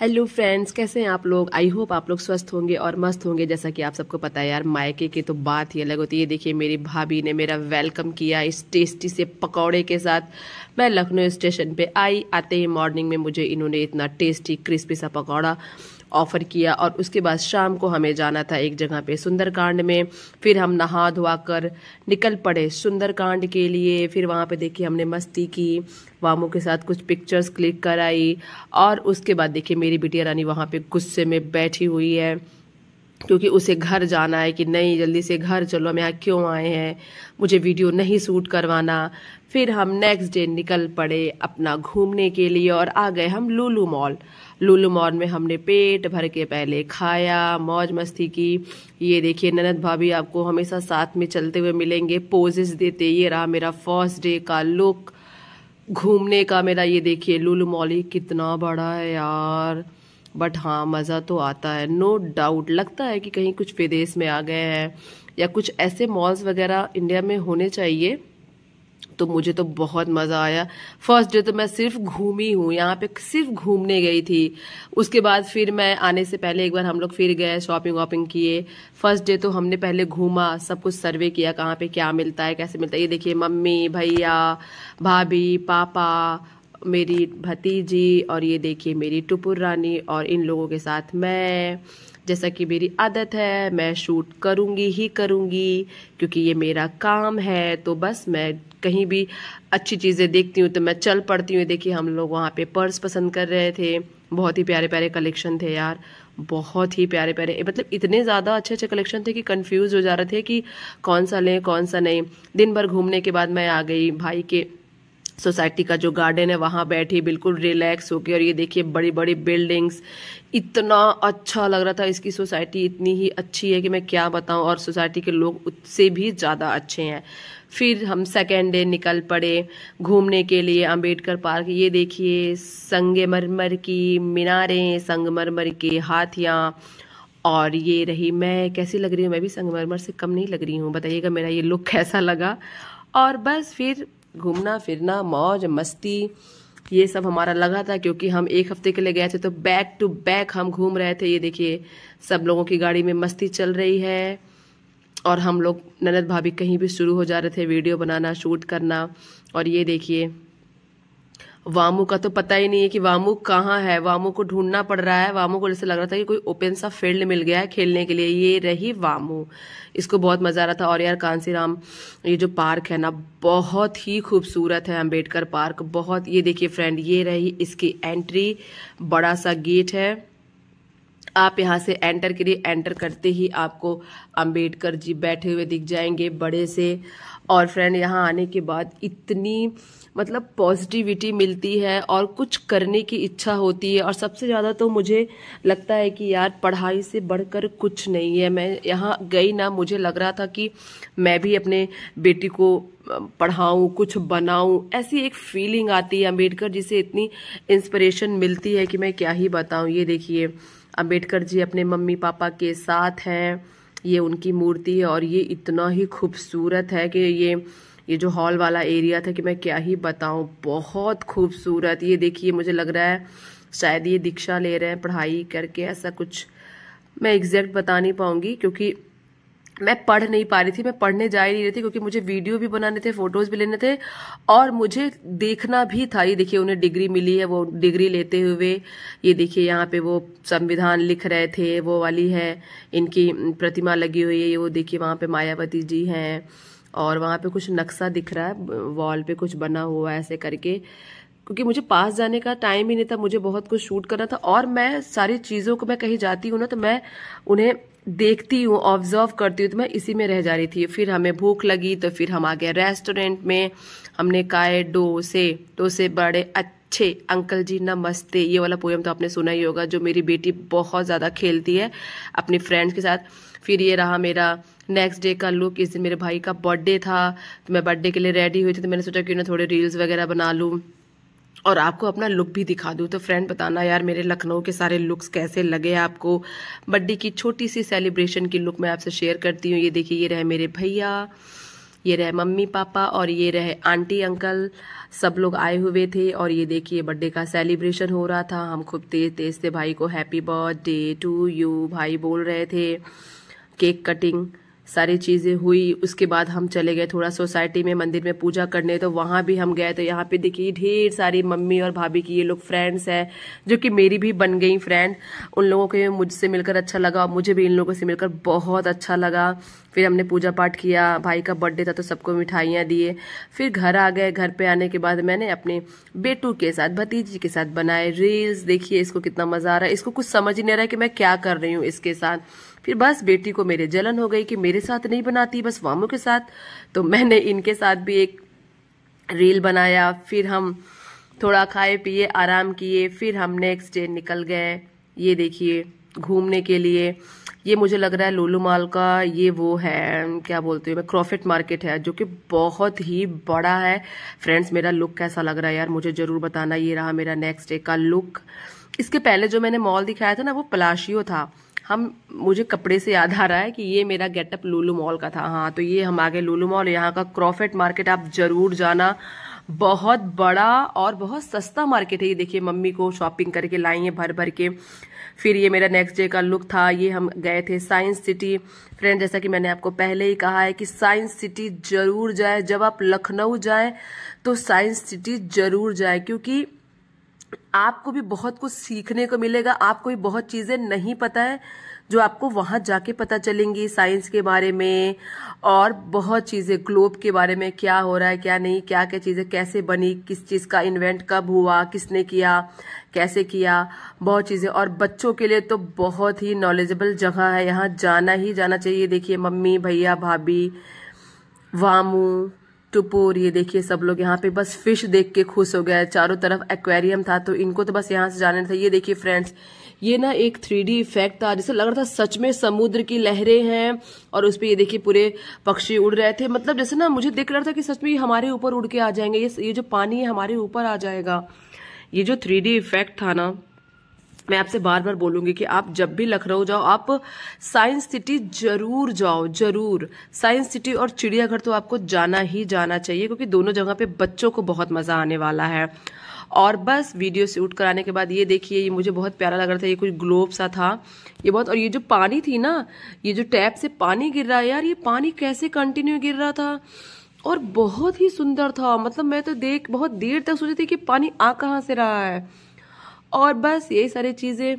hello friends कैसे हैं आप लोग आई होप आप लोग स्वस्थ होंगे और मस्त होंगे जैसा कि आप सबको पता है यार मायके की तो बात ही अलग होती है देखिए मेरी भाभी ने मेरा वेलकम किया इस टेस्टी से पकौड़े के साथ मैं लखनऊ स्टेशन पे आई आते ही मॉर्निंग में मुझे इन्होंने इतना टेस्टी क्रिस्पी सा पकौड़ा ऑफ़र किया और उसके बाद शाम को हमें जाना था एक जगह पे सुंदरकांड में फिर हम नहा धोवा कर निकल पड़े सुंदरकांड के लिए फिर वहाँ पे देखिए हमने मस्ती की वामों के साथ कुछ पिक्चर्स क्लिक कराई और उसके बाद देखिए मेरी बिटिया रानी वहाँ पे गुस्से में बैठी हुई है क्योंकि उसे घर जाना है कि नहीं जल्दी से घर चलो हम यहाँ क्यों आए हैं मुझे वीडियो नहीं सूट करवाना फिर हम नेक्स्ट डे निकल पड़े अपना घूमने के लिए और आ गए हम लूलू मॉल लूलू मॉल में हमने पेट भर के पहले खाया मौज मस्ती की ये देखिए ननद भाभी आपको हमेशा साथ में चलते हुए मिलेंगे पोजेस देते ये रहा मेरा फर्स्ट डे का लुक घूमने का मेरा ये देखिए लुलू मॉली कितना बड़ा है यार बट हाँ मज़ा तो आता है नो no डाउट लगता है कि कहीं कुछ विदेश में आ गए हैं या कुछ ऐसे मॉल्स वगैरह इंडिया में होने चाहिए तो मुझे तो बहुत मज़ा आया फर्स्ट डे तो मैं सिर्फ घूमी हूँ यहाँ पे सिर्फ घूमने गई थी उसके बाद फिर मैं आने से पहले एक बार हम लोग फिर गए शॉपिंग वॉपिंग किए फर्स्ट डे तो हमने पहले घूमा सब कुछ सर्वे किया कहाँ पे क्या मिलता है कैसे मिलता है ये देखिए मम्मी भैया भाभी पापा मेरी भतीजी और ये देखिए मेरी टुपुर रानी और इन लोगों के साथ मैं जैसा कि मेरी आदत है मैं शूट करूँगी ही करूँगी क्योंकि ये मेरा काम है तो बस मैं कहीं भी अच्छी चीज़ें देखती हूँ तो मैं चल पड़ती हूँ देखिए हम लोग वहाँ पे पर्स पसंद कर रहे थे बहुत ही प्यारे प्यारे कलेक्शन थे यार बहुत ही प्यारे प्यारे मतलब इतने ज़्यादा अच्छे अच्छे कलेक्शन थे कि कंफ्यूज हो जा रहे थे कि कौन सा लें कौन सा नहीं दिन भर घूमने के बाद मैं आ गई भाई के सोसाइटी का जो गार्डन है वहाँ बैठी बिल्कुल रिलैक्स होके और ये देखिए बड़ी बड़ी बिल्डिंग्स इतना अच्छा लग रहा था इसकी सोसाइटी इतनी ही अच्छी है कि मैं क्या बताऊँ और सोसाइटी के लोग उससे भी ज़्यादा अच्छे हैं फिर हम सेकेंड डे निकल पड़े घूमने के लिए अंबेडकर पार्क ये देखिए संगमरमर की मीनारें संगमरमर के हाथियाँ और ये रही मैं कैसी लग रही हूँ मैं भी संगमरमर से कम नहीं लग रही हूँ बताइएगा मेरा ये लुक कैसा लगा और बस फिर घूमना फिरना मौज मस्ती ये सब हमारा लगा था क्योंकि हम एक हफ्ते के लिए गए थे तो बैक टू बैक हम घूम रहे थे ये देखिए सब लोगों की गाड़ी में मस्ती चल रही है और हम लोग ननद भाभी कहीं भी शुरू हो जा रहे थे वीडियो बनाना शूट करना और ये देखिए वामू का तो पता ही नहीं है कि वामू कहाँ है वामू को ढूंढना पड़ रहा है वामू को जैसे लग रहा था कि कोई ओपन सा फील्ड मिल गया है खेलने के लिए ये रही वामू इसको बहुत मज़ा आ रहा था और यार कांसीराम ये जो पार्क है ना बहुत ही खूबसूरत है अम्बेडकर पार्क बहुत ये देखिए फ्रेंड ये रही इसकी एंट्री बड़ा सा गेट है आप यहाँ से एंटर करिए एंटर करते ही आपको अंबेडकर जी बैठे हुए दिख जाएंगे बड़े से और फ्रेंड यहाँ आने के बाद इतनी मतलब पॉजिटिविटी मिलती है और कुछ करने की इच्छा होती है और सबसे ज़्यादा तो मुझे लगता है कि यार पढ़ाई से बढ़कर कुछ नहीं है मैं यहाँ गई ना मुझे लग रहा था कि मैं भी अपने बेटी को पढ़ाऊँ कुछ बनाऊँ ऐसी एक फीलिंग आती है अम्बेडकर जी से इतनी इंस्परेशन मिलती है कि मैं क्या ही बताऊँ ये देखिए अम्बेडकर जी अपने मम्मी पापा के साथ हैं ये उनकी मूर्ति है और ये इतना ही खूबसूरत है कि ये ये जो हॉल वाला एरिया था कि मैं क्या ही बताऊँ बहुत खूबसूरत ये देखिए मुझे लग रहा है शायद ये दीक्षा ले रहे हैं पढ़ाई करके ऐसा कुछ मैं एग्जैक्ट बता नहीं पाऊँगी क्योंकि मैं पढ़ नहीं पा रही थी मैं पढ़ने जा ही नहीं रही थी क्योंकि मुझे वीडियो भी बनाने थे फोटोज भी लेने थे और मुझे देखना भी था ये देखिए उन्हें डिग्री मिली है वो डिग्री लेते हुए ये देखिए यहाँ पे वो संविधान लिख रहे थे वो वाली है इनकी प्रतिमा लगी हुई है ये वो देखिए वहाँ पे मायावती जी हैं और वहाँ पे कुछ नक्शा दिख रहा है वॉल पे कुछ बना हुआ है ऐसे करके क्योंकि मुझे पास जाने का टाइम ही नहीं था मुझे बहुत कुछ शूट करना था और मैं सारी चीज़ों को मैं कहीं जाती हूँ ना तो मैं उन्हें देखती हूँ ऑब्जर्व करती हूँ तो मैं इसी में रह जा रही थी फिर हमें भूख लगी तो फिर हम आ गए रेस्टोरेंट में हमने खाए डोसे डोसे बड़े अच्छे अंकल जी नमस्ते ये वाला पोएम तो आपने सुना ही होगा जो मेरी बेटी बहुत ज़्यादा खेलती है अपनी फ्रेंड्स के साथ फिर ये रहा मेरा नेक्स्ट डे का लुक इस दिन मेरे भाई का बर्थडे था तो मैं बर्थडे के लिए रेडी हुई थी तो मैंने सोचा क्यों ना थोड़े रील्स वगैरह बना लूँ और आपको अपना लुक भी दिखा दूँ तो फ्रेंड बताना यार मेरे लखनऊ के सारे लुक्स कैसे लगे आपको बर्थडे की छोटी सी सेलिब्रेशन की लुक मैं आपसे शेयर करती हूँ ये देखिए ये रहे मेरे भैया ये रहे मम्मी पापा और ये रहे आंटी अंकल सब लोग आए हुए थे और ये देखिए बर्थडे का सेलिब्रेशन हो रहा था हम खूब तेज तेज से भाई को हैप्पी बर्थडे टू यू भाई बोल रहे थे केक कटिंग सारी चीज़ें हुई उसके बाद हम चले गए थोड़ा सोसाइटी में मंदिर में पूजा करने तो वहाँ भी हम गए तो यहाँ पे देखिए ढेर सारी मम्मी और भाभी की ये लोग फ्रेंड्स हैं जो कि मेरी भी बन गई फ्रेंड उन लोगों के मुझसे मिलकर अच्छा लगा और मुझे भी इन लोगों से मिलकर बहुत अच्छा लगा फिर हमने पूजा पाठ किया भाई का बर्थडे था तो सबको मिठाइयाँ दिए फिर घर आ गए घर पे आने के बाद मैंने अपने बेटू के साथ भतीजी के साथ बनाए रील्स देखिए इसको कितना मज़ा आ रहा है इसको कुछ समझ ही नहीं रहा है कि मैं क्या कर रही हूँ इसके साथ फिर बस बेटी को मेरे जलन हो गई कि मेरे साथ नहीं बनाती बस वामों के साथ तो मैंने इनके साथ भी एक रील बनाया फिर हम थोड़ा खाए पिए आराम किए फिर हम नेक्स्ट डे निकल गए ये देखिए घूमने के लिए ये मुझे लग रहा है लोलू माल का ये वो है क्या बोलते हैं मैं क्रॉफिट मार्केट है जो कि बहुत ही बड़ा है फ्रेंड्स मेरा लुक कैसा लग रहा है यार मुझे ज़रूर बताना ये रहा मेरा नेक्स्ट डे का लुक इसके पहले जो मैंने मॉल दिखाया था ना वो पलाशियो था हम मुझे कपड़े से याद आ रहा है कि ये मेरा गेटअप लूलू मॉल का था हाँ तो ये हम आगे लूलू मॉल यहाँ का क्रॉफेट मार्केट आप जरूर जाना बहुत बड़ा और बहुत सस्ता मार्केट है ये देखिए मम्मी को शॉपिंग करके लाई है भर भर के फिर ये मेरा नेक्स्ट डे का लुक था ये हम गए थे साइंस सिटी फ्रेंड जैसा कि मैंने आपको पहले ही कहा है कि साइंस सिटी जरूर जाए जब आप लखनऊ जाए तो साइंस सिटी जरूर जाए क्योंकि आपको भी बहुत कुछ सीखने को मिलेगा आपको भी बहुत चीजें नहीं पता है जो आपको वहां जाके पता चलेंगी साइंस के बारे में और बहुत चीजें ग्लोब के बारे में क्या हो रहा है क्या नहीं क्या क्या चीजें कैसे बनी किस चीज का इन्वेंट कब हुआ किसने किया कैसे किया बहुत चीजें और बच्चों के लिए तो बहुत ही नॉलेजेबल जगह है यहाँ जाना ही जाना चाहिए देखिए मम्मी भैया भाभी वामू टुपोर ये देखिए सब लोग यहाँ पे बस फिश देख के खुश हो गया चारों तरफ एक्वेरियम था तो इनको तो बस यहाँ से जाने था ये देखिए फ्रेंड्स ये ना एक थ्री इफेक्ट था जैसे लग रहा था सच में समुद्र की लहरें हैं और उस पर ये देखिए पूरे पक्षी उड़ रहे थे मतलब जैसे ना मुझे देख रहा था कि सच में ये हमारे ऊपर उड़ के आ जाएंगे ये ये जो पानी है हमारे ऊपर आ जाएगा ये जो थ्री इफेक्ट था ना मैं आपसे बार बार बोलूंगी कि आप जब भी लखनऊ जाओ आप साइंस सिटी जरूर जाओ जरूर साइंस सिटी और चिड़ियाघर तो आपको जाना ही जाना चाहिए क्योंकि दोनों जगह पे बच्चों को बहुत मजा आने वाला है और बस वीडियो शूट कराने के बाद ये देखिए ये मुझे बहुत प्यारा लग रहा था ये कुछ ग्लोब सा था ये बहुत और ये जो पानी थी ना ये जो टैप से पानी गिर रहा है यार ये पानी कैसे कंटिन्यू गिर रहा था और बहुत ही सुंदर था मतलब मैं तो देख बहुत देर तक सोची थी कि पानी आ कहाँ से रहा है और बस यही सारी चीज़ें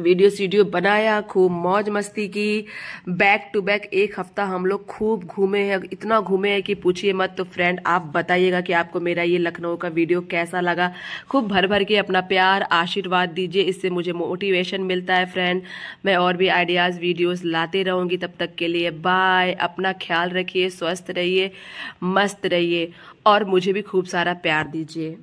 वीडियो सीडियो बनाया खूब मौज मस्ती की बैक टू बैक एक हफ्ता हम लोग खूब घूमे हैं इतना घूमे हैं कि पूछिए मत तो फ्रेंड आप बताइएगा कि आपको मेरा ये लखनऊ का वीडियो कैसा लगा खूब भर भर के अपना प्यार आशीर्वाद दीजिए इससे मुझे मोटिवेशन मिलता है फ्रेंड मैं और भी आइडियाज़ वीडियोस लाते रहूँगी तब तक के लिए बाय अपना ख्याल रखिए स्वस्थ रहिए मस्त रहिए और मुझे भी खूब सारा प्यार दीजिए